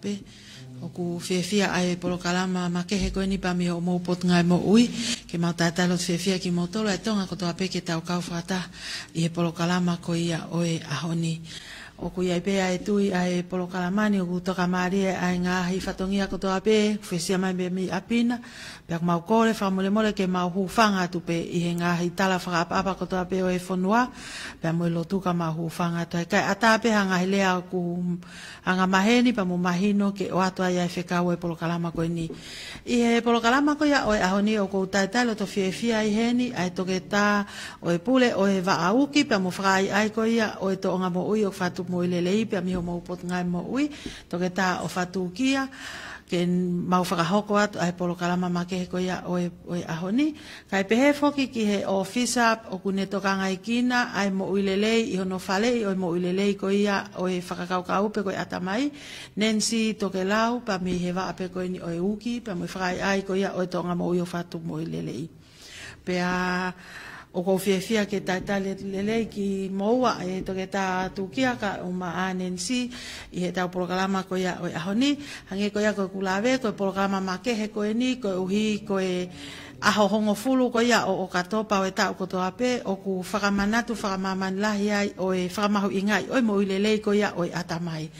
ape e o ku fefia ai polo kalama ma ke heko ni pa mi o mo pot ngai mo ui ke ma ta ta lo fefia ki mo tolo e tonga ko to ape ke ta o ka fata e polo kalama ko ia oe ahoni. honi o kui ai pe ai tui ai polo kalamani o kuto ka maria e ai ngā hi fatongia koto a pe fesia mai me mi apina pe ak mau kore wha mole mole ke mau hufanga tu pe i he ngā hi tala wha apa koto a pe o e fonua pe mui lotu ka mau hufanga tu kai ata pe hanga hi lea ku hanga maheni pa mu mahino ke o atua ia e feka o e polo kalama koe i he polo kalama koe ia o e ahoni o kou tai tai loto fie fia i heni ai toke tā o e pule o e wa auki pe mu whakai ai koe ia o e to o ngamo ui o fatu mo ile lei pe mi mo pot ngai mo ui to ke ta o fatu kia ke mau fa hoko at ai polo kala mama ke ko ya o o ahoni kai pe he foki ki he office up o kune to kan ai kina ai mo ile lei i ono fale i mo ile lei ko ya oe e ka ka pe ko ata nensi to ke lau pa mi he va pe ko ni oe uki pa mo fra ai ko ya o tonga nga mo yo fatu mo ile lei pe a uh, o ko fie fie ke ta ta le le le ki moua e to ke ta tu kia ka o ma ANNC i he tau programa ko ia o ahoni hange ko ia ko kulawe ko programa ma ke he ko ni ko uhi ko e aho hongo fulu ko ia o, o katopa o e tau koto ape o ku whakamanatu whakamamanlahi ai o e whakamahu ingai o e mo i le le ko ia o e atamai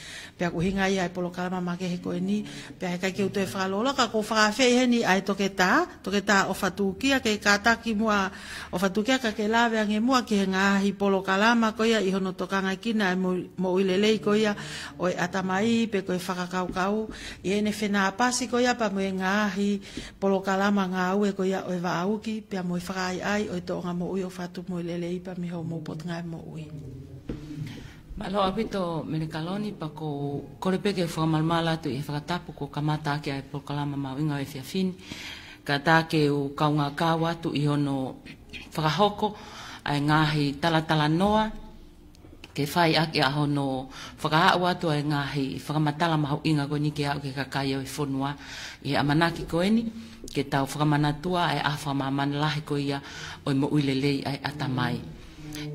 pe aku hinga ia e polo kalama ma ke ko ni pe ka ke uto e fa lola ka ko fa fe he ni ai to ta to ta o fa tu ki a ke ka ta ki mua o fa ka ke lave ve ange mua ke nga hi polo kalama ko ia i no to kanga ki na mo mo ile le ko ia o e atamai pe ko e fa ka kau kau i ene fe na pa si ko ia pa mo e nga hi polo kalama nga u e ko e ia o va au ki pe mo fa ai ai o to nga mo u o fa tu mo ile le pa mi ho mo pot nga mo u Malo apito mele kaloni pa ko kore peke malmala tu e fa e ko kamata ke ai proklama ma winga e fia fin ka ta ke u ka unga ka i ono fa ai ngahi talatala noa ke fai ake a hono fa ha ai ngahi fa matala ma inga ko ni ke a ke ka ka ia fo noa e amana ki ko eni ke tau fa ai a fa ma ko ia o mo uilelei ai atamai mm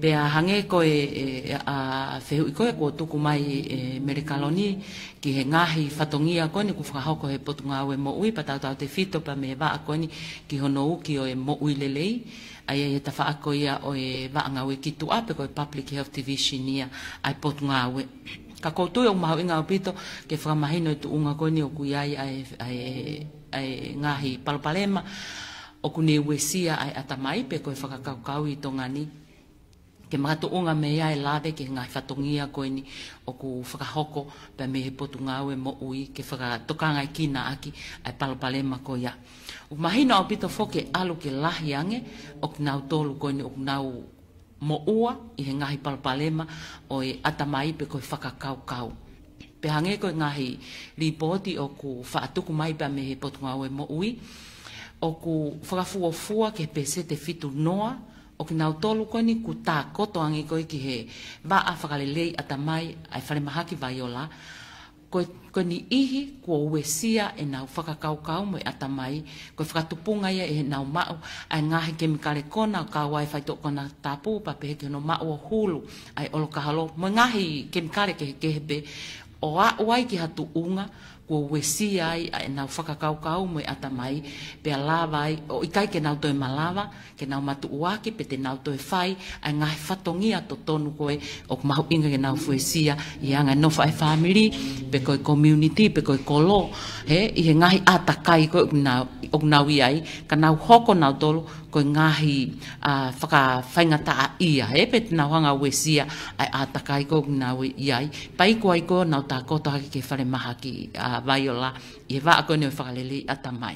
pe a hange ko e, e, a fehu ko ko tuku mai e, merikaloni ki he ngahi fatongia ko ni ku whakahoko he potunga au mo ui patau tau te fito pa me vaa ko ni ki hono uki oe mo ui lelei ai e ta whaako ia o e vaa ngau kitu ape ko public health division ia ai potunga au ka koutu e umahau inga upito ke whakamahino e tu unga ko ni o kui ai ai, ai, ai ngahi palopalema o kune uesia ai atamai pe ko e whakakaukau i tongani ke maka to me ia e lave ke ngai fatongia ko ni o ku faka hoko pa me he potu mo ui ke whakatoka ngai kina aki ai palapale ma koe ia. U mahina o pito foke alu ke lahi ange o ki nau tolu ko ni o ki nau mo ua i he ngahi palapalema o e atamai pe koe faka kau. kau. Pe hange ko koe ngahi ripoti o ku whaatuku mai pa me he potu mo ui o ku whakafuofua ke te fitu noa o ki nau tolu koe ni ku tā koto angi koe ki he va a whakalelei a tamai ai whare mahaki vai ola koe, ni ihi kua ue sia e nau whakakaukau mo e ata mai koe whakatupunga ia e nau mau ai ngahi kemikale kona o kawa e whaito kona tapu pape heke no mau o hulu ai olo kahalo mo ngahi kemikale ke hekehebe o a uai ki hatu unga kua wesi ai e nau whakakaukau mo i ata mai pe a lava ai o i kai ke nau toi malawa ke nau matu uake pe te nau toi fai, ai ngai whatongia to tonu koe o mahu inga ke nau fuesia i anga no whai family pe koe community pe koe kolo he i he ngai ata kai koe o nau i ai ka nau hoko nau tolu ko ngahi a uh, faka fainga ta ia e pe na hanga we sia ai ataka i ko na we iai pai ko ai ko na ta ko ta ke fare maha ki a uh, vaiola e va ko ne faka lele ata mai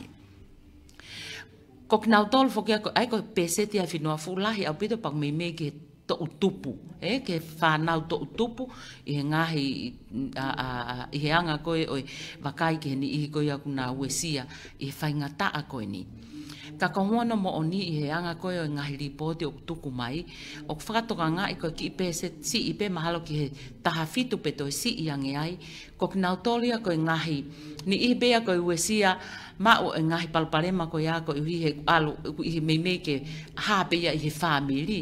ko na tol fo ke ai ko pese ti a fino a fulahi a pito pa me me ke to utupu e eh, ke fa na to utupu i ngahi a a i anga ko e oi vakai ke ni i ko ia ku na we sia e fainga ta a ko ni ka kohua no mo oni i he anga koe o ngahi ripote o tuku mai, o whakatoka ngā i koe ki i pēse si i pē mahalo ki he taha fitu pe toi si i ange ai, ko ki nau tolia koe ngahi, ni i bea koe uesia, ma o e ngahi palparema koe a koe uhi he alu, i he meimei ke hāpeia i he whāmiri.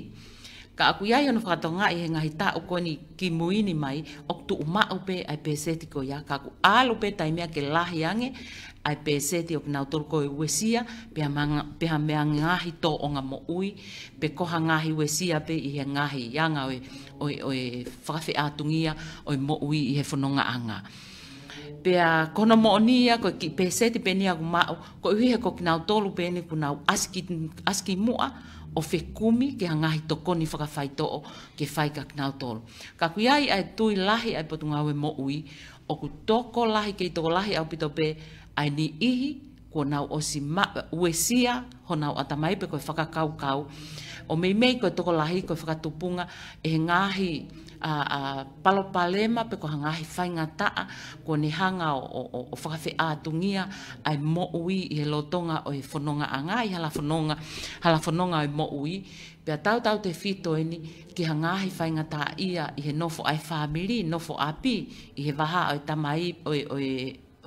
Ka aku iai ono whakato ngā i he ngahi tā o koni ki muini mai, o tu umau pe ai pēse tiko ia, ka aku alu pe taimea ke lahi ange, ai pese ti opna turko i wesia pe amang e pe amang me angahi to onga mo ui pe ko ha ngahi wesia pe i he ngahi yanga oi oi oi fafe atungia oi mo ui i he fononga anga pe a kono mo onia ko ki pese ti pe nia ma ko ui he ko kina tolu pe ni kuna aski aski mua o fe kumi ke ha ngahi to koni faka fai to ke fai ka kina tolu ka ku ai ai tui lahi ai potunga we mo ui o ku toko lahi ke toko lahi au pito ai ni ihi ko nau o si ma, uesia ho nau atamai pe koe whakakau kau. O mei mei koe toko lahi koe whakatupunga e ngāhi a, a palopalema pe koe ngāhi whainga taa ko ni hanga o, o, o, o whakawhi ātungia ai mo ui i he lotonga o he whanonga a ngāi hala whanonga, hala whanonga o mo ui. Pea tau tau te whito eni ki ha ngāhi whainga ia i he nofo ai whamiri, nofo api i he waha o e tamai o, e, o, e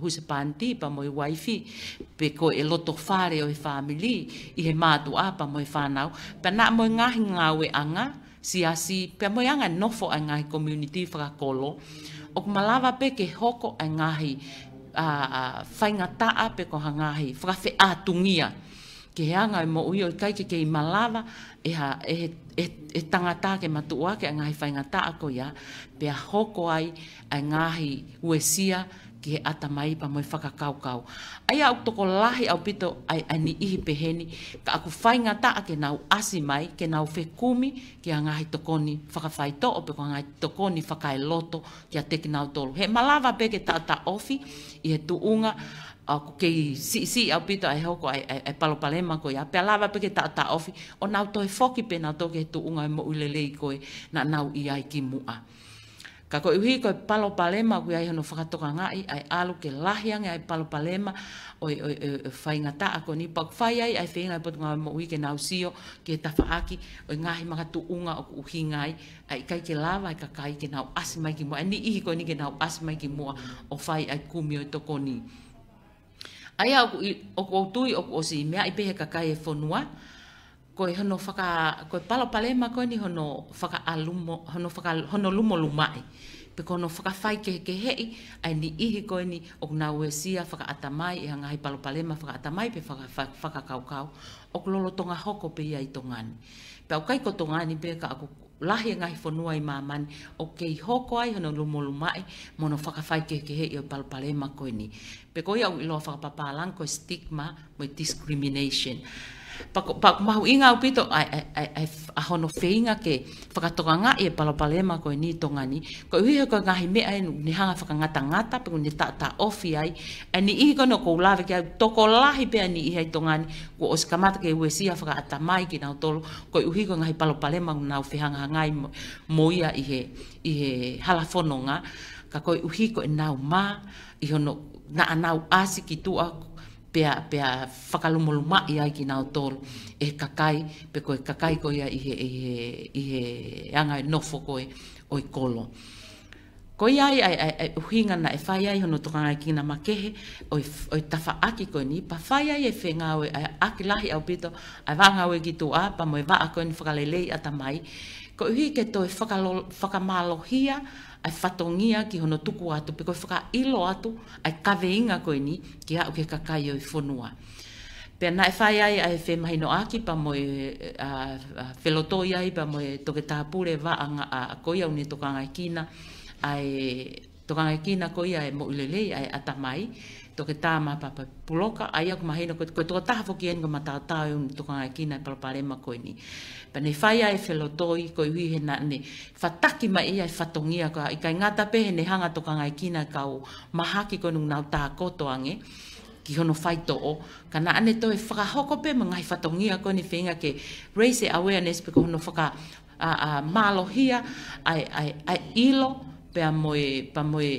huse panti pa moi wifi pe ko e loto fare o e family i he mātu a pa moi whānau pa nā moi ngāhi ngāwe anga si asi pe moi anga nofo a ngāhi community whakakolo o kumalawa pe ke hoko a ngāhi a whainga taa pe ko hangahi whakawhi atungia ke he anga e mo uio i kaike ke i malawa e, ha, e, e, e tangata ke matu ake a ngahi whainga ko ia pe a hoko ai a ngahi uesia ki he ata mai pa moe whakakau kau. Ai au toko lahi au pito ai ani ihi peheni, ka aku whainga taa ke nau asi mai, ke nau whe kumi a ngahi tokoni whakawhaito o pe ko ngahi tokoni whakai loto ki a teki nau tolu. He malawa peke taa ta ofi i he tuunga, aku kei si si au pito ai hoko ai, ai, koi, a pia lava peke taa ta ofi, o nau toi foki pe nau toke unga e mo ulelei koi na nau i ai ki mua. Ka koe uhi koe palo palema kui ai hono whakatoka ngai, ai alu ke lahiange ai palo palema, oi oi oi whai ngata a koe ni pak fai ai, ai whenga i potunga mo uhi ke nau sio, ke tawha aki, oi ngahi maka tu o uhi ngai, ai kai ke lava ai kakai ke nau asi mai ki mua, ai ni ihi koe ni ke nau asi mai ki mua o whai ai kumio i toko ni. Ai au ku o ku o tui o ku o si mea i pehe kakai e fonua, ko hono whaka, ko e palo palema ko e ni hono whaka alumo, hono whaka, hono lumo lumai. Pe ko hono whaka whai ke ke hei, ai ni ihi ko ni o na ue sia whaka atamai, e hangahi palo palema whaka atamai pe whaka, whaka kau kau, ok lolo tonga hoko pe ia i tongani. Pe au kai ko tongani pe ka ako lahi e ngahi whanua i mamani, o kei hoko ai hono lumo lumai, mono whakawhai ke ke hei o palo palema ko e ni. Pe ko iau i loa whakapapalang ko stigma mo discrimination pako, pako mahu inga au ai, ai, ai, a hono whainga ke whakatoka ngā e palapalema koe ni tonga ni. Ko ui hoko ngahi mea enu, ni hanga whakangata ngata, pe ni ta, ta ofi ai, e ni ihi kono ko lawe ke au toko lahi pe ni i ai tonga ni, ko os sikamata ke ue sia whakata mai ki nao tolo, ko ui hoko ngahi palapalema ngā u whihanga ngai moia mo ihe, ihe hala fononga ka koi uhiko e nau mā, iho no, na anau asi ki tua, pea pea fakalumuluma ia ki na tol e kakai pe ko e kakai ko ia ihe ihe ihe anga no foko e oi kolo ko ia ai ai uhinga na e fai ai hono toka ngai kina makehe oi oi tafa aki ko ni pa fai ai e fenga o ai aki lahi au pito ai vanga o ki tu pa mo e va ako ni fakalelei atamai ko uhi ke to e fakamalohia fakamalohia ai fatongia ki hono tuku atu, pe koe faka ilo atu, ai kawe inga koe ni, ki au ke kakai oi whonua. Pe na e whai ai ai whe mahino aki, pa moe uh, uh, whelo ai, pa moe toke tāpure wa a, a koia unie tokanga i kina, ai tokanga i kina koia e mo ulelei, ai atamai, toke tā mā papa puloka, a ia kumahina koe, koe toko taha foki enga mata tā un toko ngā kina e palaparema koe ni. Pa ne whaia e whelotoi, koe hui he na ne, whataki ma ia e whatongia koe, i kai ngāta pehe ne hanga toko ngā kina ka o mahaki koe nung nau tā koto ange, ki hono whaito o, ka na ane toi whakahoko pe mga i whatongia koe ni whinga ke raise awareness pe ko hono whaka a, a malohia, ai, ai, ilo, pe a moe, pa moe,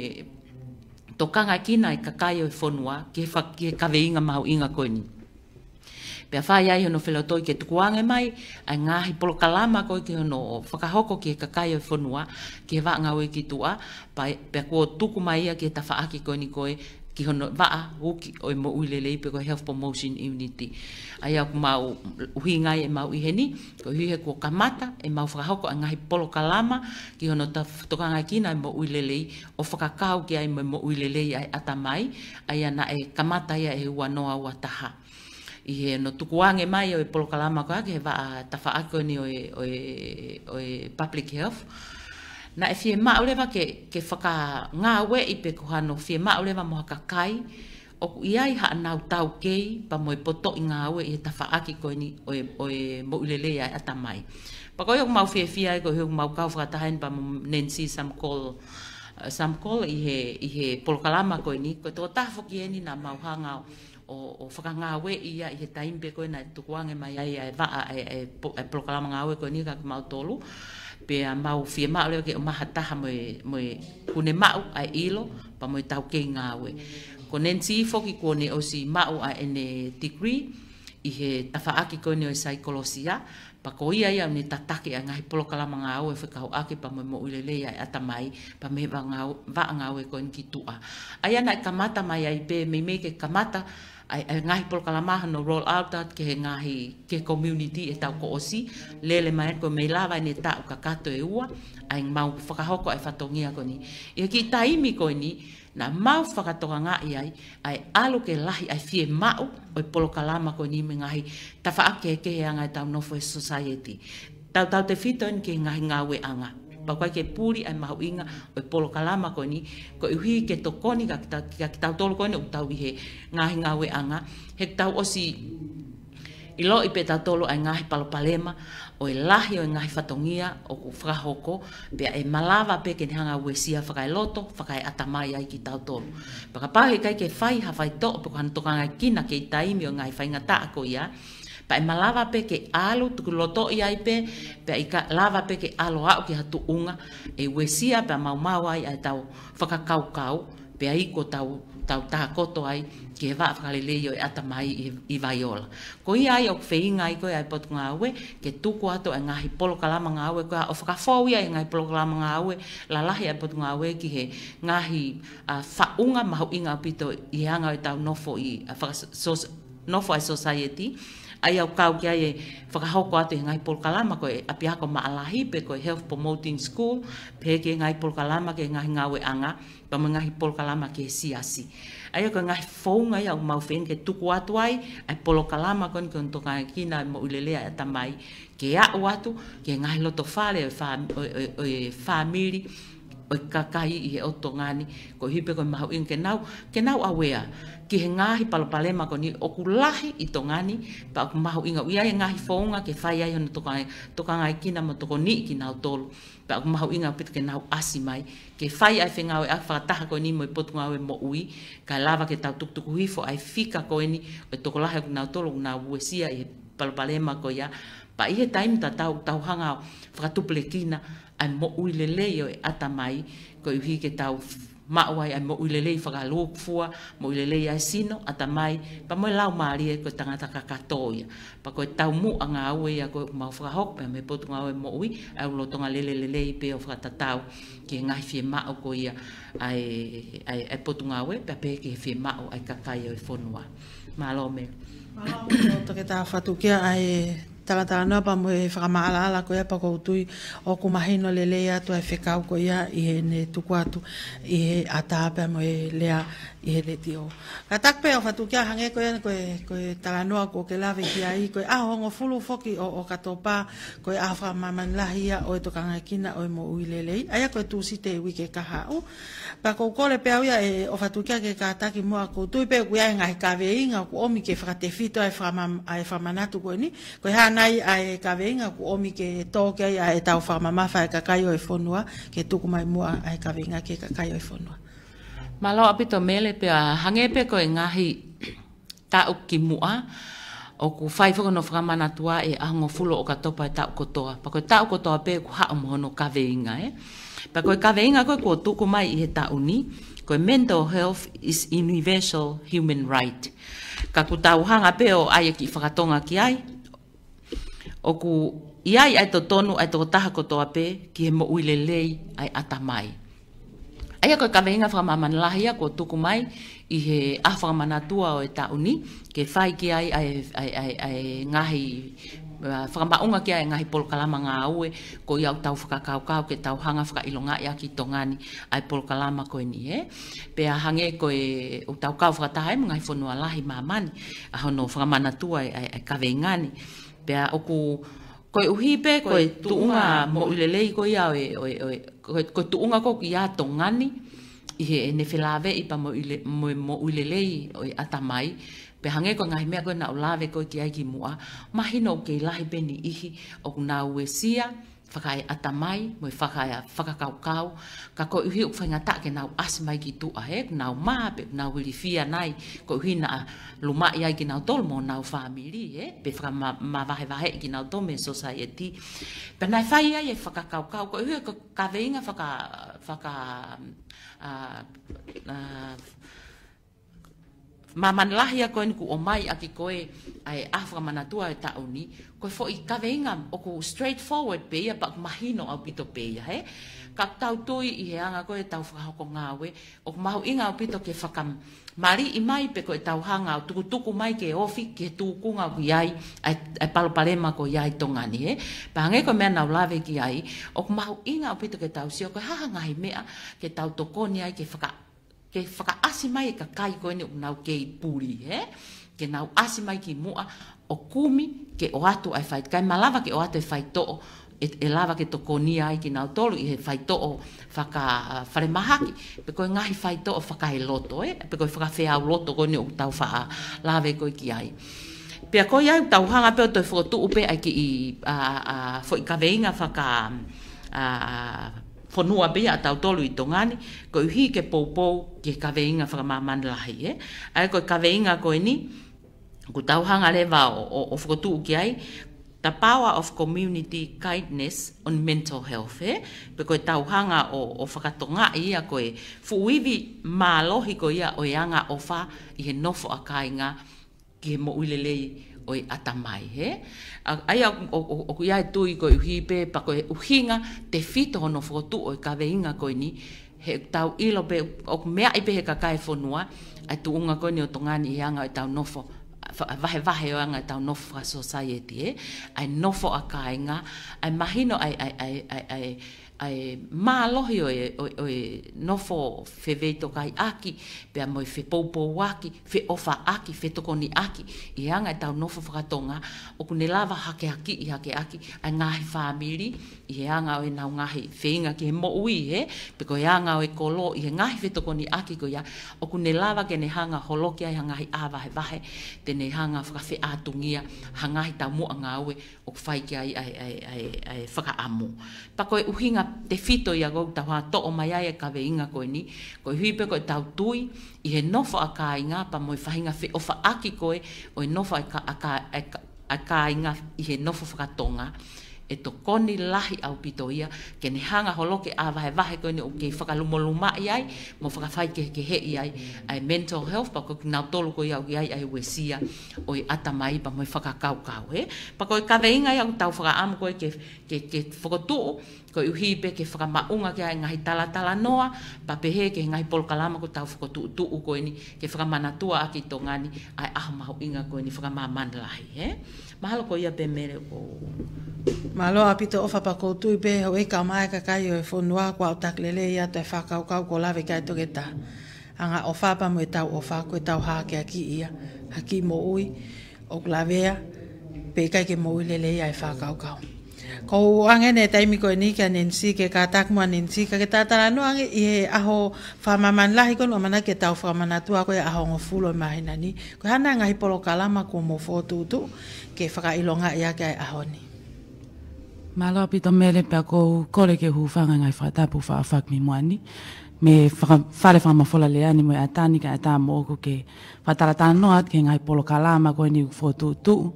tokanga kina e kakaio e whonua, ki he, he kawe inga mahu inga koe ni. Pea whai ai hono whelotoi ke tukuange mai, ai ngāhi polo kalama koe ke hono whakahoko ke he kakaio e whonua, ke he wa ki tua, pea kua tuku mai ia ki he tawha aki koe ni koe, ki hono vaa hoki o i mo uilelei pe koe health promotion unity. Ai au kuma o uhi ngai e mau iheni, ko hui he ko kamata e mau whakahoko a ngahi polo kalama ki hono ta toka ngai kina e mo uilelei o kau ki ai mo uilelei ai atamai, ai ana e kamata ia e ua noa ua taha. I he no tuku wange mai o i polo kalama ko ake, va vaa tafa ako ni o i public health na e fie maa olewa ke, ke faka ngā we i pe kuhano, fie maa olewa mo haka kai, o ku iai haa nau tau kei, pa mo e poto i ngā we i ta tawha aki koe ni o e, o e mo ulelei ai ata mai. Pa koe hoku mau fie fie koe hoku mau kau whakatahen pa mo Nancy Samkol, uh, Samkol i he, i he polokalama ko ni, koe tō tahwho ki e ni nā mau hanga o, o whakangā we i a i he taimpe koe na tukuange mai ai ai vaa ai, ai, ai, ai, ai, ai, ai, ai, ai, ai, ai, ai, ai, pe a mau fie mau leo ke o maha taha moe, kone kune mau ai ilo pa moe tau kei ngā we. Ko Foki ko ne o si mau a ene degree i he tafaaki ko ne o sai pa ko ia ia ne tatake a ngahi polo kalama ngā we whikau ake pa moe mo uilelei ia ata mai pa me va ngā we ko in ki tua. Ai ana kamata mai ai pe me me ke kamata ai ai ngai pol kala ma no roll out dat ke ngai ke community e tau ko osi le le mai ko me lava ne ta ka kato e ua ai ma faka hoko ai fatongia ko ni e ki taimi ko ni na mau whakatonga ngā i ai, ai alo ke lahi ai fie mau o i polo ka ko ni me ngahi tawha ake ke kehe anga i e tau nofo e society. Tau tau te fito in ke ngahi ngawe anga pa kwa ke puri ai mahu inga o polo kalama ko ni ko uhi ke to koni ka ka ka tau tolo ko ni tau hi nga hinga we anga he o si i lo i pe tau tolo ai nga palo palema o i e lahi o i e ngahi fatongia o ku hoko pe e malawa pe ke nihanga ue sia whakai loto whakai atamai ai ki tau tolo paka pahe kai ke whai hawhai to pe kuhana tokanga kina ke i taimi o ngahi whainga ta ako ia pa e malava pe ke alu tuku loto i ai pe pe i lava pe ke alo au ki hatu unga e uesia pe a maumau ai ai tau whakakaukau pe a iko tau tau taha koto ai ki he waa whakalelei e ata mai i, i vaiola. Ko i ai o kwheinga i koe ai potu ngā ue, ke tuku ato e ngahi polo lama ngā ue, koe o whakafau i e ai ngahi polo kalama ngā ue, la lahi ai potu ngā ue ki he ngahi uh, whaunga mahu inga pito i hanga o tau nofo i uh, whakasos, nofo for society, ai au kau ki ai e whakahoko atu i ngai Kalama ko e apiako maalahi pe ko health promoting school pe ke ngai Kalama ke ngai ngawe anga pa mga ngai Kalama ke siasi. Ai ko ngai whaunga i au mauwhen ke tuku atu ai ai polkalama ko ni kontoka kina mo ulelea e tamai ke a watu ke ngai loto whale o e whamiri o e kakai i e otongani ko hipe ko mahu inke nau ke nau awea ki he ngāhi palapalema ko ni oku lahi i tō ngāni, pa oku mahu inga ui ai ngāhi whaunga ke whai ai hana toka ngai kina ma toko ni ki nāu tōlu, pa oku mahu inga pita ke nāu asi mai, ke whai ai whenga oe ak whakataha ko ni mo i potu ngāwe mo ui, ka lava ke tau tuktuku hifo ai fika ko eni, o toko lahi oku nāu tōlu, nāu uesia i he palapalema ko ia, pa i he taimu ta tau, tau hanga o whakatuple kina, ai mo ui le leo e ata mai, ko i hi ke tau maʻuai ai moʻu i faga fakalofua moʻu i lelei aesino a tamai pa moe lau malie koe tagata kakatō ia pa koe taumuʻa gaua ia koe mau fakahoko pe me potu gaua moʻu i aulotoga lelei pe ofa fakatatau ke gahi fiemaʻu ko ia ai e potu gaua pe pe ke fiemaʻu ai kakai o e fonua malo me malo toke tafatu kea ae tala noa pa moe whakamaalaala ko ia pako utui o kumahino le lea tu e whekau ko ia i ne tuku atu i he atapea moe lea i he le tio. Ka takpe o fatu kia hange ko ia koe tala talanoa ko ke lawe kia i koe a hongo fulu foki o, o katopa koe a whamamanlahi ia o e tokanga kina o e mo ui lelei. Aia koe tu si te wike kaha o Pa ko kole pe au ia e o fatu kia ke kataki mua ko tui pe kuia e ngai kawe inga ku omi ke whakatefito a e whamanatu koe ni koe ha ngai ai ka venga ku omi ke toke ai ai tau fa mama fa ka kai oi e fonua ke tuku mai mua ai ka venga ke ka kai oi e fonua malo to mele pe a hange pe ko e ngahi ta ukki mua o ku fai fuko no whakamana tua e ango fulo o ka topa e tau kotoa. Pako e ko kotoa pe ku hao mohono ka veinga e. Eh? Pako e ka veinga koe kua tuku mai i he tau ni, mento health is universal human right. Ka ku tau hanga pe o aia ki whakatonga ki ai, o ku iai ai to tonu ai to taha ko toa pe ki mo uilelei ai ata mai. Aia koe kawe inga whakamaman lahia ko tuku mai i he afa awhakamanatua o eta uni ke whai ki ai ai, ai, ai, ai ngahi uh, whakamaunga ki ai ngahi polkalama ngā aue ko iau tau whakakaukau ke tau hanga whakailonga i aki tongani ai polkalama ko ni e. Eh? Pe a hange ko e utau kau whakatahai mga i whonua lahi mamani a hono whakamanatua ai, ai, ai kawe ingani pea oku koe uhipe, koe tuunga mo ulelei ko ia, oe, oe, oe, koe, koe tuunga ko ia tongani, i he ene whelawe i pa mo, ule, mo, mo ulelei oe atamai, pe hange ko ngahi mea koe na ulawe koe ki aiki mua, mahino kei lahi peni ihi o kuna uesia, sia, whakai ata mai, moi whakai a whakakau kau, ka ko uhi uk whainga tāke nau asi mai ki tu a he, nau māpe, nau uri fia nai, ko uhi na luma ai ki nau tolmo, nau whamiri, he, pe whaka ma, ma vahe ki nau tome society. Pe nai whai ai e whakakau kau, ko uhi ka veinga whaka, whaka, um, uh, uh, ma manalahi a koe niku o mai a ki koe a e awha manatua e tau ni, koe fo i kawe inga o ko straightforward pe ia, pa mahino au pito pe ia, he? Ka tau toi i he anga koe tau whakahoko ngāwe, o mahu inga au pito ke whakam mari i mai pe koe tau hanga au tuku tuku mai ke ofi, ke tūkunga ku iai, ai palopalema ko iai tongani, he? Pa hange koe mea nau lawe ki ai, o mahu inga au pito ke tau sio, koe hahangahi mea ke tau tokoni ai ke whaka ke faka asi mai ka kai ko ni unau ke puri he ke nau asi mai ki mua o kumi ke o ato ai fai kai malava ke o ato ai fai to e, e ke toko ni ai ki nau tolu i he fai to o faka fare mahaki pe ko ngahi fai to o faka he loto e pe ko faka fea o loto ko ni o tau fa lave ko ki ai pe ko ia tau hanga pe to fo tu pe ai ki i a uh, fo ka veinga faka fonua be a tau tolu i tongani, ko hi ke poupou ki e kaveinga whakamamana lahi, e. Ai ko i kaveinga ko ni, ko tau hanga lewa o, o, o whakotu uki ai, The power of community kindness on mental health, eh? Pe koe tauhanga o, o whakatonga ia koe, fuiwi ma ko ia o ianga o wha i he nofo a kainga ki mo uilelei o i ata mai, he? Aia, o ku iai tui ko i uhipe, pako uhinga, te fito hono fotu o i e kawe inga koi ni, he tau ilo pe, o ku mea ipe he kakae fonua, ai tu unga koi ni o tongani i anga o tau nofo, vahe vahe o anga tau nofo society, he? Ai nofo a nga, ai mahino ai, ai, ai, ai, ai, ai ma lohi e, o o e no fo fe ve kai aki pe mo fe po po waki fe ofa aki fe to koni aki e anga ta no fo fa tonga o kune lava hake aki i hake aki a nga hi family e anga o na nga hi fe nga ki mo ui he pe ko anga o e kolo e nga hi fe to koni aki ko ya o kune lava ke ne hanga holoki ai hanga hi ava he vahe te ne hanga fa fe atungia hanga hi ta mo anga o fai ki ai ai ai ai fa ka amo pa ko uhinga te fito ia gou tawa to o mai ai e ka ve inga koe ni, koe hui peko e tau tui, i he nofo a ka inga pa moi whahinga fe ofa aki koe, o he nofo a ka inga i he nofo whakatonga, e to koni lahi au pito ia, ke ne hanga holoke a vahe vahe koe ni o kei whakalumoluma i ai, mo whakawhai ke ke he i ai, ai mental health, pa koe kina tolu koe au i ai, ai ue sia, o i ata mai pa moi whakakau kau, he? Pa koe kaveinga i au tau whakaam koe ke, ke, ke whakotuo, ko i uhi pe ke whakamaunga kia e ngahi talatala noa, pa pehe ke ngahi polkalama ko tau whakotu utu u ko ini, ke whakamanatua a ki tongani, ai ahamahu inga ko ini whakamamanlahi, he? Mahalo ko ia pe mere ko... Mahalo a pita ofa pa koutu pe hau eka mai ka kai o e whonua kua o taklele ia te whakau kau ko lawe kai toke ta. Anga ofa pa mo e tau ofa ko e tau hake aki ia, haki mo ui, o glavea, pe kai ke mo ui lele ia e whakau kau ko wange ne taimi ko ni ka nen si ke ka tak mo nen si ka ke tatara no ange i he aho fa maman la hiko no mana ke tau fa mana tu ako ya aho ngofulo e ma hina ni ko hana nga hi polo kala ma ko mo fo tu tu ke fa ka ilonga ya ke aho ni ma lo pito mele pa ko ko le ke hu fa nga fa ta pu fa fa mi mo ni me fa fa fa ma fo la le ani mo ata ni ka ta mo ko ke fa tara ta no at ke nga hi polo kala ma ko ni fo tu tu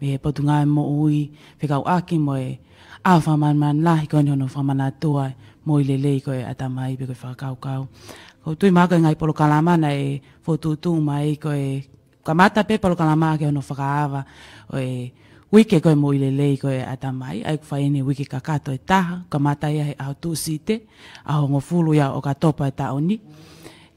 me potunga mo ui fe ka aki mo e, a whaman man lahi koe ni hono whamana tua mo i lele i koe ata mai pe koe whakau kau. Ko tui maa ngai polo kalamana e fotutu mai koe e ka mata pe polo kalamana ke hono whakaawa o e wike koe mo i lele i koe ata mai ai kwa ene wike kakato e taha ka mata ia he aho tu site aho ngofulu ia o ka topa e taoni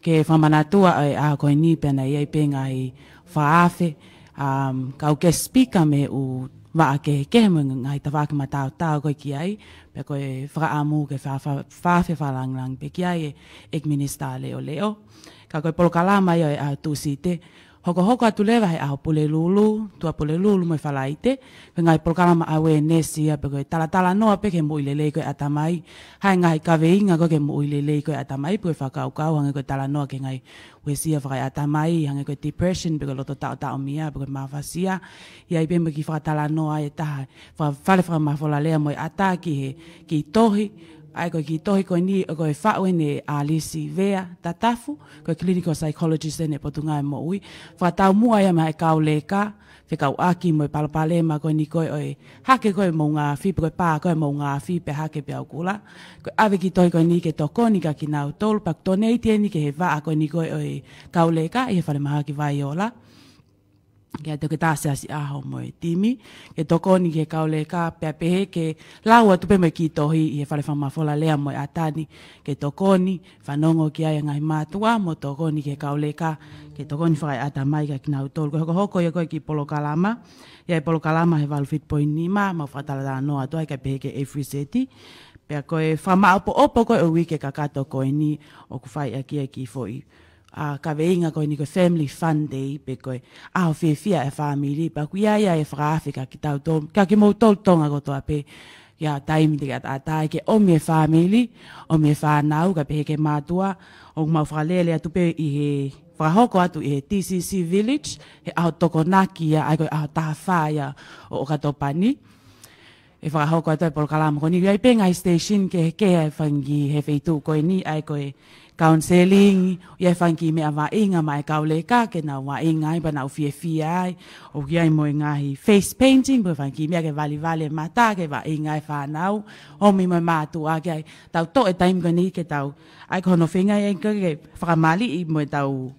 ke whamana tua e aho koe ni pena ia i penga i whaafe um, kau ke speaker me u wa ke ke mung ngai ta wa ke mata ta ko ki ai pe ko fra amu ke fa fa fa fe fa lang lang pe ki ai ek minister le o le o ka ko pol kala mai ai a tu si hoko hoko atu lewa he aho pule lulu, tua pule lulu mai whalaite, pe ngai programa a awe nesi a pekoe tala tala noa pe ke mui lelei koe atamai, hai ngai kawe inga koe ke mui lelei koe atamai, pui whakau kau hange koe tala noa ke ngai wesi a whakai atamai, hange koe depression pekoe loto tau tau mia, pekoe mawhasia, i ai pembe ki whakatala noa e taha, whale whakamawhola lea moi ata he, ki tohi, ai koe ki tohi koe ni o koe whaue ne a Lisi Vea Tatafu, koe clinical psychologist ne potu ngai e mo ui. Whakatau mua ia mai e kau le ka, te kau aki mo i palapale ma koe ni koe oi hake koe mo ngā whi, pe koe pā koe mo ngā whi pe hake pe au kula. Koe awe ki tohi koe ni ke toko ni ka ki nau tolu, pak ti ni ke va ko koe ni koe oi kau le ka, i he whale maha ki vai o Kia te kita se asi aho moe timi. Ke toko ni ke kaule ka pia pehe ke laua tupe me ki tohi i he fale fama fola lea moe atani. Ke toko ni whanongo ki aia ngai mātua mo toko ni ke kaule ka. Ke toko ni whakai ata mai ka kina utolu. Hoko hoko i koe ki polo kalama. Ia i e polo kalama he walu fit poin ni ma. Mau whatala tala noa tuai ka pehe ke e free city. Pia koe fama opo ko koe uwi ke kakato ko ni o kufai aki aki fo i a uh, ka veinga koe ni ko family fun day pe koe a o whiwhia e whamiri pa ku ia ia e whaafika ki tau tō ka ki mou tol tonga gotoa pe ki a taimi te kata atai e ke o mie whamiri o mie whanau ka pehe ke mātua o mau whalele atu pe i he whakahoko atu i he TCC village he aho toko naki ia ai koe aho taha whaia o o kato pani e whakahoko atu e polo kalama koe ni ai pengai station ke kea e whangi he whaitu koe ni ai koe counseling ia fai ki me ava inga mai ka le ka ke na wa inga i bana fie fie ai o ki ai mo inga hi face painting bo fai ki me ke vali vale mata ke va inga fa nau o mi mai ma tu a ke tau to e time gani ke tau ai kono finga e ke fa mali i mo tau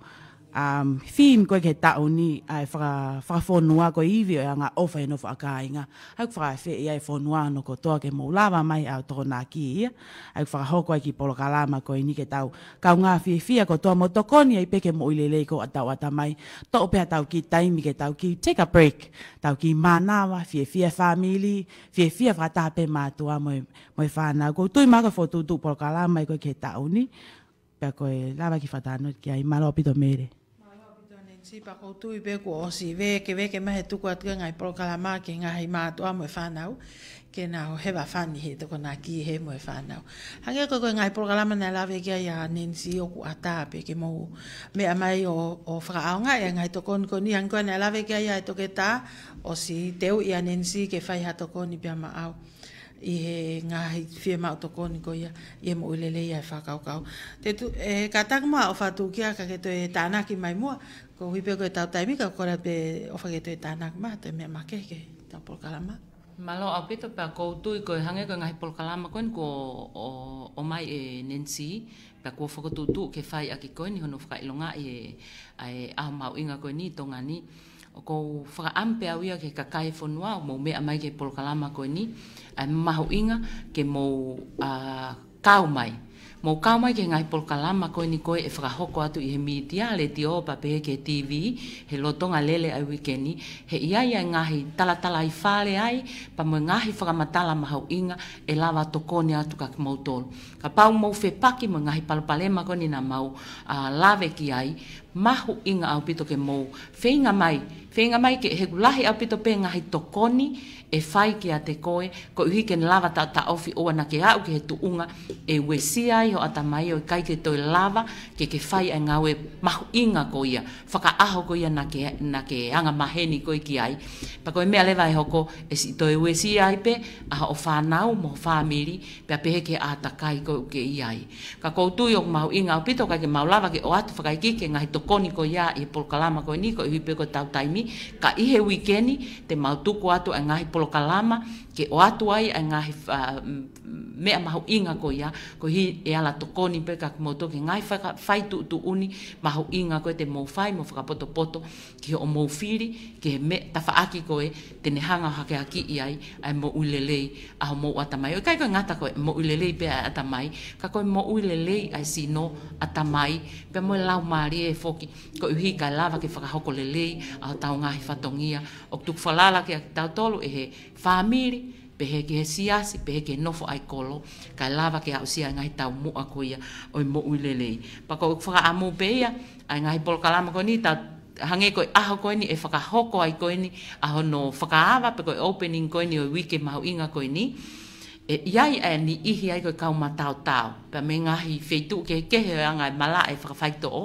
um film ko get that oni i fra fra for noa ko i vi nga ofa e no fa ka inga ha fra fe i ai fo noa no ko to ke mo lava mai a to na ki ai fra ho ko ki po la ma ko ni ke ta ka nga fi fi ko to mo to ko ni ai pe ke mo ile le ko ata ata mai to pe ta ki time ke ta ki take a break ta ki mana wa fi fi family fi fi fra ta pe ma to mo mo fa na ko to ma ko fo to to po la ma ko ke ta oni pe ko lava ki fa ki ai malo pito mere si pa ko tu be ko o si ve ke ve ke ma ko atu ngai pro kala ma ke ngai ma to amo na ke na o he va he to ko ki he mo fa na u ko ngai pro kala ma na la ve ke ya nen si o ata pe ke mo me ama i o o fra a e ngai to ko ko ni an ko na la ve ke ya to ke o si te u ya nen si ke fa ha ni pe ma a i he ngā hei whia mau tō ia, i he mo ulelei ai whakaukau. Te tu, e, ka tangma o whatū kia, ka ke to e tāna ki mai mua, ko hui pe ko ta ta mi ka ko pe o fa ke te te me ma ke ke ta malo a pe pa ko i ko hange ko ngai por ka ko ko o o mai e nensi pa ko fo ko ke fai aki ki ko ni hono fa i longa e ai a e inga ko ni to ni o ko fa ampe a wia ke ka kai fo noa mo me a mai ke por ka ko ni ai inga ke mou a ka mai Mo kama ke ngai pol kalama koe ni koe e whakahoko atu i he media le ti opa pe ke TV he lotonga lele ai wikeni he iai ai ngahi talatala i whale ai pa mo ngahi whakamatala mahau inga e lava tokone atu ka kimoutol. Ka pau mau fe paki mo ngahi palpalema koe ni na mau uh, lave ki ai mahu inga au pito ke mou. Whenga mai, whenga mai ke he gulahi au pito pēnga he tokoni e whai ki a te koe, ko uhi ke lava ta ta ofi oa na ke au ke he tuunga e ue siai ho ata mai o e kai ke toi lava ke ke whai a ngau e mahu inga ko ia, whaka aho ko ia na ke, anga maheni ko i ki ai. Pa koe mea lewa e hoko e si toi ue siai pe, aha o whanau mo whamiri pe a pehe ke a kai ko ke i ai. Ka kou tui o mahu inga o pito kai ke mau lava ke o atu whakai kike ngai tokoni ko ia i polkalama ko ni ko i pe ko tau taimi ka ihe wikeni te mautuku atu a ngahi kalama ke o atu ai a ngahi uh, mea maho inga ko ia, ko hi e ala tokoni pe ka kumoto ke ngai fai tu tu uni mahu inga ko e te mou fai mou whakapoto poto ki o mou whiri ke he me tawha aki ko e te nehanga hake aki i ai ai mou ulelei a ho mou atamai. Oi kai koe ngata ko e mou ulelei pe a atamai, ka koe mou ulelei ai si no atamai pe mou lau maari e foki ko uhi ka lava ke whakahoko lelei a ho tau ngā he whatongia, o tuk whalala ke tau tolu e he whamiri, pehe ke he siasi, pehe ke nofo ai kolo, kai lava ke au sia ngā tau mua koia, oi mo ui lelei. Pako uk whaka amu peia, ai ngā polo kalama ko ni, tau hange koi aho koi ni, e whaka hoko ai koi ni, aho no whaka awa, pe koi opening koi ni, oi wike mahu inga koi ni, e iai e ni ihi ai koi kaumatau tau, pe me ngā he ke kehe anga e mala e whaka whaito o,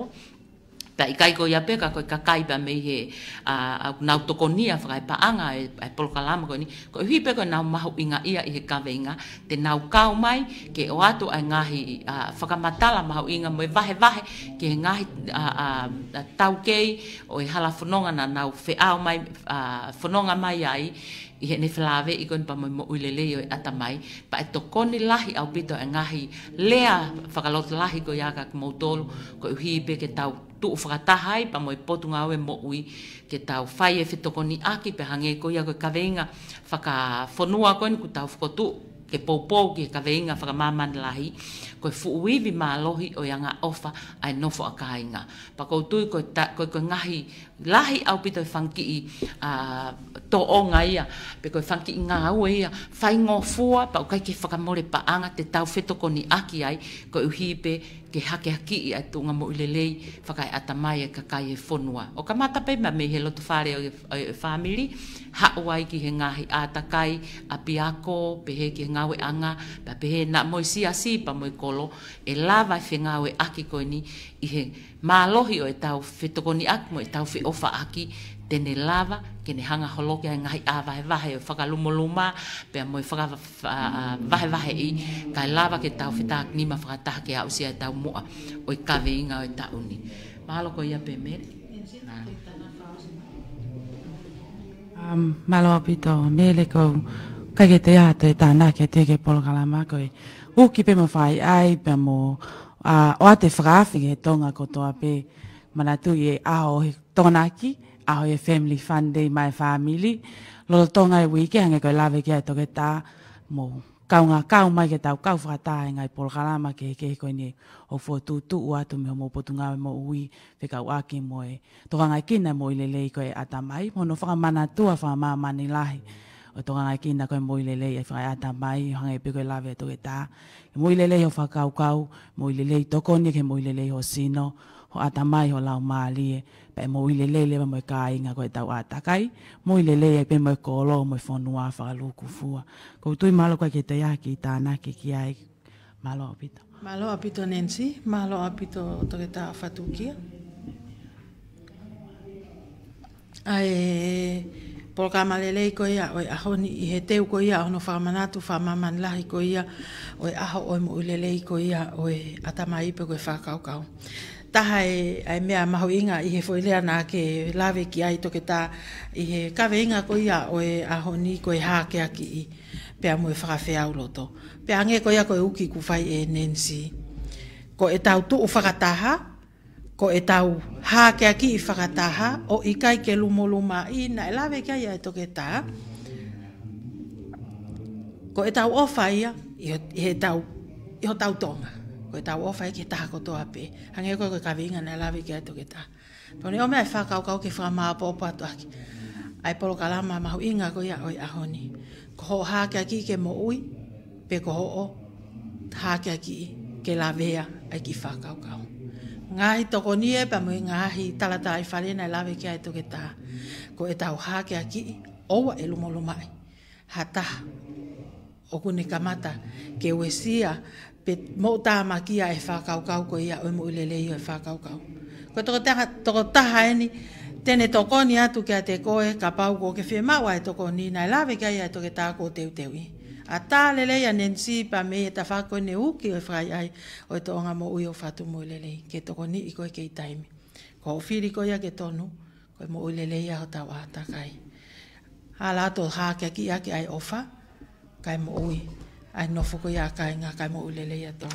ta i kai ko ia ka ko ka kai me he a uh, na to konia paanga pa anga e, e pol kalam ko ni ko hi pe ko na ma inga ia i he ka venga te nau u mai ke o ato ai ngahi hi a uh, fa ka inga mo va he va he ke nga a uh, tau ke o i hala fononga na nau u mai a fononga mai ai i hene flave i gwen pa mo mo uilele yo ata mai pa e tokoni lahi au pito ai e ngahi lea whakalot lahi ko iaka ka mautolo ko uhi i peke tau tu o whakataha i pa moi potu ngā mo ui ke tau whai e whetokoni aki pe hange e koi a koe kaveinga whaka whonua koe ni ku tau whakotu ke poupou ki he kaveinga whaka mamani lahi koe fuuivi mā lohi o ianga ofa ai nofo a kāinga. Pa koutui koe, koe, koe ngahi lahi au pito e whanki i tō o ngā ia, pe koe whanki i ngā au e ia, whai ngō fua, pa ukai ke whakamore pa anga te tau whetoko ni aki ai, koe uhi pe ke hake haki i ai tūnga mo ulelei, whakai ata mai e kakai e whonua. O ka mātape, ma me he lotu whare o e, e whamiri, hao ai ki he ngāhi ātakai, a piako, pe he ki he ngāwe anga, pa pe he nā moi si a si pa moi kolo, e lāwai whi ngāwe aki koe ni, i he mālohi o e tau whetoko ni aki mo e tau whi o whaaki, tene lava, kene hanga holoke ai ngai a vahe vahe o whakalumoluma, pea moi whaka vahe vahe i, kai lava ke tau whetak nima whakataha ke au sia e tau mua, o i kawe inga o i tauni. Mahalo ko ia pe mele. Um, malo apito, mele ko kai ke te ato e tāna ke te ke polokala mako i. Uki pe mo whai ai, pe mo uh, o ate whakaafi ke tonga kotoa pe. Mm -hmm mana tu ye aho tonaki aho ye family fun day my family lolo tonga e wiki hange koe lawe kia toke ta mo kau ngā kau mai ke tau kau whakata e ngai porokarama ke ke koe ni o fua tūtu ua tu mea mō potu ngā e mō ui te kau aki mō e toka ngai kina mō ilele i koe ata mai mō no whakamana tua whakamā mani lahi o toka ngai kina koe mō ilele i whakai ata mai o hangai e pe koe lawe e toke tā mō ilele i ho whakau kau mō ilele i tokoni ke mō ilele i ho sino mō ho ata mai ho lau mali e pe mo ile lele ma mai kai nga ko ta wa ta kai mo ile e, pe mo ko lo mo fonu a fa lu ku fu ko tu malo kwa ke te ya ki ta na ki ki ai malo apito malo apito nensi malo apito to ke ta fa tu ki ai malele ko ya o a ho ni he te ko ya ho no fa mana tu ko ya o a ho mo ile ko ya o ata mai pe ko fa ka taha e ai e mea maho inga i he foi lea nā ke lawe ki ai toke tā i he kawe inga ko ia o e aho ni ko e hāke aki i pe amu e whakawhi au loto. Pe ange ko ia ko e uki ku whai e Nancy. Ko e tau tu u whakataha, ko e tau hāke aki i whakataha o i kai ke lumoluma i nā e lawe ki ai ai toke tā. Ko e tau ofa ia i he tau, i tau tonga koe tau o whae ke taha koto ape. Hangi koe koe ka vinga nei lawe ke atu ke ta. Pone ome ai e whakau kau ke whama a pōpū atu aki. Ai polo ka lama mahu inga koe a oi ahoni. Ko ho hake aki ke mo ui, pe ko ho o hake aki ke lawea ai ki whakau kau. Ngāhi toko nie pa mui ngāhi talata ai whare nei lawe ke atu ke ta. Ko e tau hake aki owa e lumolumai. Hataha. ne kamata ke uesia pe mo ta ma kia e fa kau kau ko ia o mo le le e fa kau kau ko to ta to ta ha e ni tene to ko ni atu ke te ko e ka pau ko ke fe ma wa to ko ni na la ve ka ia to ke ta ko te u te wi a ta le le ia nen si pa me e ta fa ko ne u ki e fra ai o e to nga mo u yo fa tu mo le le ke to ko ni i ko ke i taimi ko o ri ko ia ke tonu ko mo u le le ia ta wa ta kai ala to ha ke ki ia ke ai ofa kai mo u ai no foko ya kai nga kai mo ulele ya to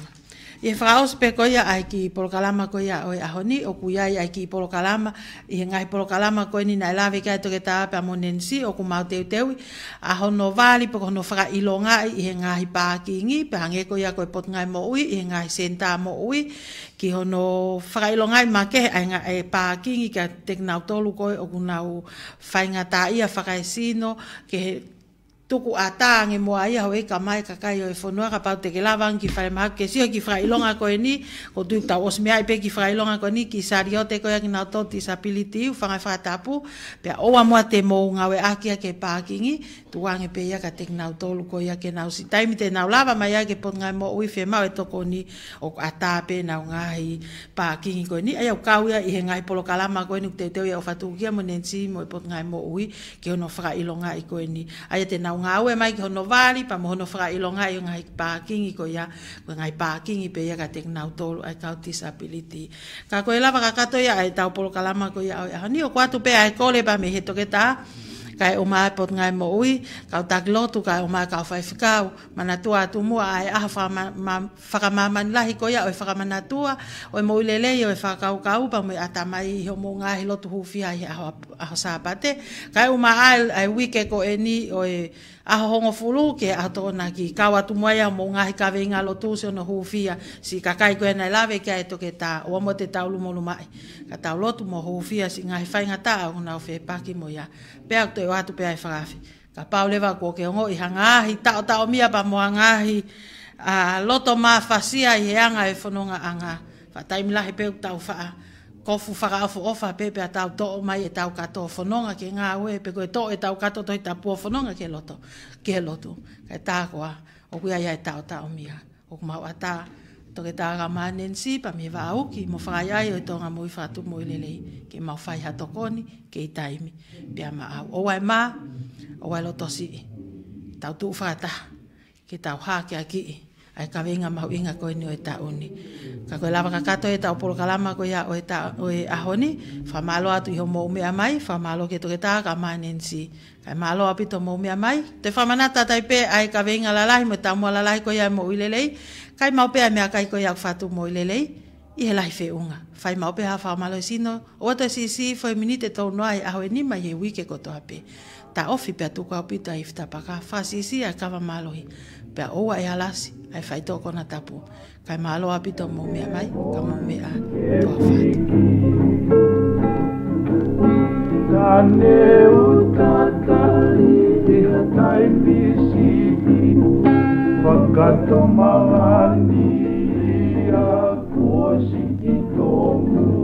e frao spe ko ya ai ki por kalama ko ya oi ahoni o ku ya ai ki por kalama i nga ai por kalama ko ni na la ka to ke ta pa mo nen o ku ma te te ui aho no vali po no fra i lo nga i nga ai pa ki ngi pa nge ko ya ko pot nga mo ui i nga ai senta mo ui ki ho no fra i lo nga ma ke ai nga ai e pa ki ngi ka tek na to lu ko o ku na u fa nga ta i a fa ka sino ke tuku a tāngi mua ia hoi e ka mai ka kai o e whonua ka te ke lawang ki whare maha ke sio ki longa ko ni ko tu tau os mea i pe ki whailonga koe ni ki sari ko te koe ki nato disability u whangai whaatapu pia oa mua te mou ngawe aki a ke pākingi tu wange pe ia ka te ki nau tolu koe ia ke nau si taimi te nau lawa mai a ke pot ngai mo ui ma o e toko ni o a tā pe nau ngahi pākingi koe ni aia u kauia i he ngai polo kalama koe ni kuteuteo ia o fatukia mo nensi mo e pot ngai mo ui ke ono whakailonga i koe ni aia te nau nga aue mai ki hono wali, pa mohono whaka ilo nga i ngai pākingi ko ia, ko ngai pākingi pe ia ka tek nau tolu ai kau disability. Ka koe lawa ka kato ia, ai tau polo kalama e ko ia, ai hanio kua tupe ai kole pa me he toke taa, kai o mai pot ngai mo ui ka ta glotu kai o mai ka fai fika mana tua tu mo ai a fa ma fa ka ma man lahi ko ya o fa ka mana tua o mo le le o fa ka ka u pa mo ata mai ho mo ngai hilo tu hu fi ai a sa pate kai o mai ai wike ko eni o a hongo fulu ke atona ki kawa tu mai a mo ngai ka venga lo tu se no hufia si ka kai ko na lave ke ai toke ta o mo te taulu mo lu mai ka taulo tu mo hufia si ngai fai nga ta o na fe pa ki mo ya pe ak te wa pe ai fafi ka pa le va ko ke ngo i hanga hi ta ta o mia pa mo anga hi a loto ma fasia i anga e fononga anga fa taimila he pe ta o fa kofu whakaafu ofa pepe a tau to'o mai e tau katoa whanonga ke ngā ue, pe koe to'o e tau katoa to'i tapua whanonga ke loto, ke lotu. Kai tākoa, o kui aia e ta o mia, o kuma o atā, toke tāga mā nensi, pa mi wā ki mo whakai ai o fa to mo mui lelei, ke mau whai hatokoni, ke i mi pia ma au. O wai mā, o wa loto si, tau fa ta ke tau hākea ki ai ka venga mau inga ko ni o ta uni ka ko lava ka kato eta ta o polo ko ya o eta o e ahoni fa malo atu i mo ume amai fa malo ke toke ta ka manensi ka malo api to mo ume amai te fa manata tai pe ai ka venga la lahi mo ta mo la lahi ko ya mo ilelei ka mau pe ame akai ko ya fa tu mo ilelei i he lahi fe unga fai mau pe ha fa malo e sino o ta si si fo minite to no ai e ahoi e ni mai e wike ko to ape ta ofi pe tu ka pita ifta pa ka fa si si a ka va malo pe oa e alasi ai fai tapu. Kai malo api tō mai, ka mō mea tō a whātu. Tane utata te hatai pisiki, whakatomawani a kōsiki tō mua.